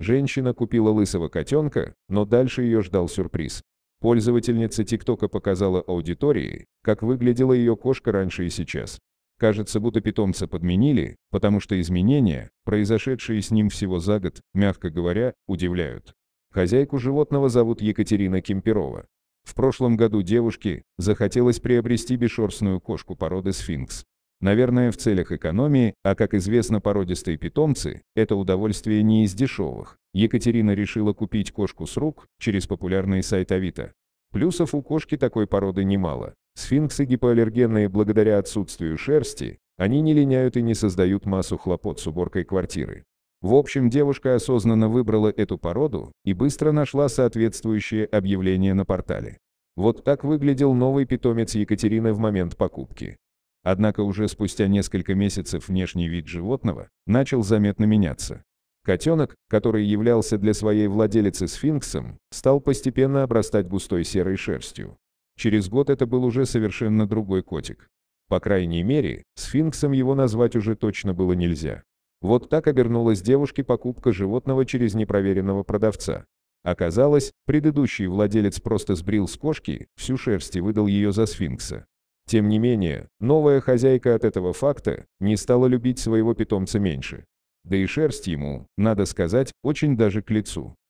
Женщина купила лысого котенка, но дальше ее ждал сюрприз. Пользовательница ТикТока показала аудитории, как выглядела ее кошка раньше и сейчас. Кажется, будто питомца подменили, потому что изменения, произошедшие с ним всего за год, мягко говоря, удивляют. Хозяйку животного зовут Екатерина Кемперова. В прошлом году девушке захотелось приобрести бесшерстную кошку породы сфинкс. Наверное, в целях экономии, а как известно, породистые питомцы – это удовольствие не из дешевых. Екатерина решила купить кошку с рук через популярный сайт Авито. Плюсов у кошки такой породы немало. Сфинксы гипоаллергенные благодаря отсутствию шерсти, они не линяют и не создают массу хлопот с уборкой квартиры. В общем, девушка осознанно выбрала эту породу и быстро нашла соответствующее объявление на портале. Вот так выглядел новый питомец Екатерины в момент покупки. Однако уже спустя несколько месяцев внешний вид животного начал заметно меняться. Котенок, который являлся для своей владелицы сфинксом, стал постепенно обрастать густой серой шерстью. Через год это был уже совершенно другой котик. По крайней мере, сфинксом его назвать уже точно было нельзя. Вот так обернулась девушке покупка животного через непроверенного продавца. Оказалось, предыдущий владелец просто сбрил с кошки всю шерсть и выдал ее за сфинкса. Тем не менее, новая хозяйка от этого факта не стала любить своего питомца меньше. Да и шерсть ему, надо сказать, очень даже к лицу.